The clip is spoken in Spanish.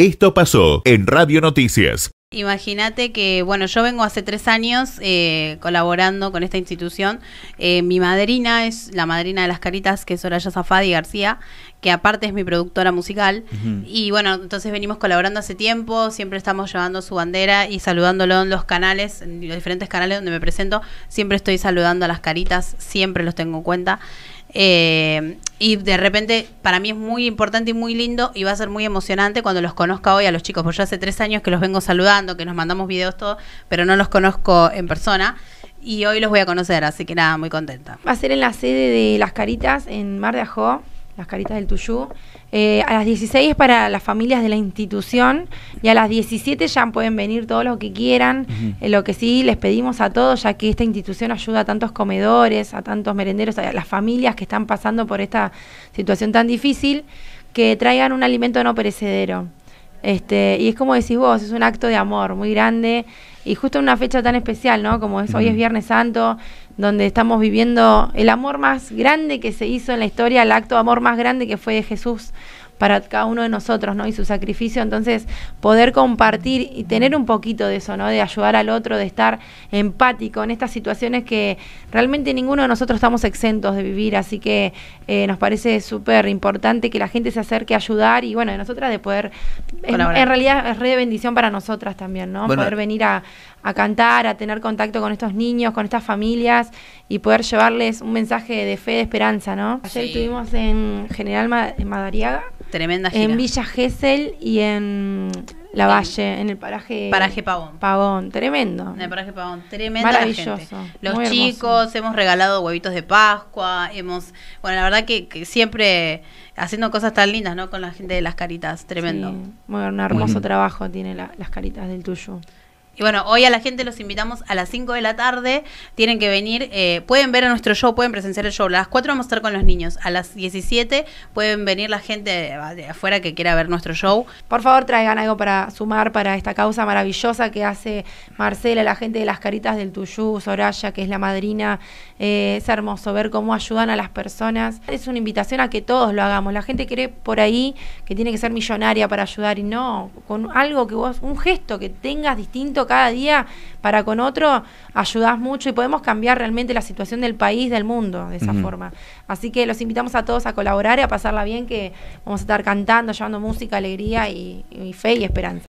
Esto pasó en Radio Noticias. Imagínate que, bueno, yo vengo hace tres años eh, colaborando con esta institución. Eh, mi madrina es la madrina de las caritas, que es Soraya Zafadi García, que aparte es mi productora musical. Y bueno, entonces venimos colaborando hace tiempo, siempre estamos llevando su bandera y saludándolo en los canales, en los diferentes canales donde me presento. Siempre estoy saludando a las caritas, siempre los tengo en cuenta. Eh, y de repente, para mí es muy importante y muy lindo y va a ser muy emocionante cuando los conozca hoy a los chicos, porque yo hace tres años que los vengo saludando, que nos mandamos videos, todo, pero no los conozco en persona. Y hoy los voy a conocer, así que nada, muy contenta. Va a ser en la sede de Las Caritas, en Mar de Ajó las caritas del Tuyú. Eh, a las 16 es para las familias de la institución y a las 17 ya pueden venir todos los que quieran. Eh, lo que sí les pedimos a todos, ya que esta institución ayuda a tantos comedores, a tantos merenderos, a las familias que están pasando por esta situación tan difícil, que traigan un alimento no perecedero. Este, y es como decís vos, es un acto de amor muy grande y justo en una fecha tan especial, ¿no? Como es, hoy es Viernes Santo, donde estamos viviendo el amor más grande que se hizo en la historia, el acto de amor más grande que fue de Jesús para cada uno de nosotros, ¿no? Y su sacrificio, entonces poder compartir y tener un poquito de eso, ¿no? De ayudar al otro, de estar empático en estas situaciones que realmente ninguno de nosotros estamos exentos de vivir, así que eh, nos parece súper importante que la gente se acerque a ayudar y bueno, de nosotras de poder, en, realidad es re bendición para nosotras también, ¿no? Poder venir a, cantar, a tener contacto con estos niños, con estas familias y poder llevarles un mensaje de fe, de esperanza, ¿no? Ayer estuvimos en General Madariaga Tremenda gira. En Villa Gesell y en La Valle, en, el paraje. Paraje Pavón. Pavón, tremendo. En el paraje Pagón, tremendo. Maravilloso. gente. Los chicos, hemos regalado huevitos de Pascua, hemos. Bueno, la verdad que, siempre haciendo cosas tan lindas, ¿no? Con la gente de las caritas, tremendo. muy un hermoso trabajo tiene las caritas del tuyo. Y bueno, hoy a la gente los invitamos a las 5 de la tarde. Tienen que venir, eh, pueden ver a nuestro show, pueden presenciar el show. A las 4 vamos a estar con los niños. A las 17 pueden venir la gente de afuera que quiera ver nuestro show. Por favor, traigan algo para sumar para esta causa maravillosa que hace Marcela, la gente de las caritas del Tuyú, Soraya, que es la madrina. Eh, es hermoso ver cómo ayudan a las personas. Es una invitación a que todos lo hagamos. La gente cree por ahí que tiene que ser millonaria para ayudar y no, con algo que vos, un gesto que tengas distinto cada día para con otro, ayudás mucho y podemos cambiar realmente la situación del país, del mundo, de esa forma. Así que los invitamos a todos a colaborar y a pasarla bien, que vamos a estar cantando, llevando música, alegría y fe y esperanza.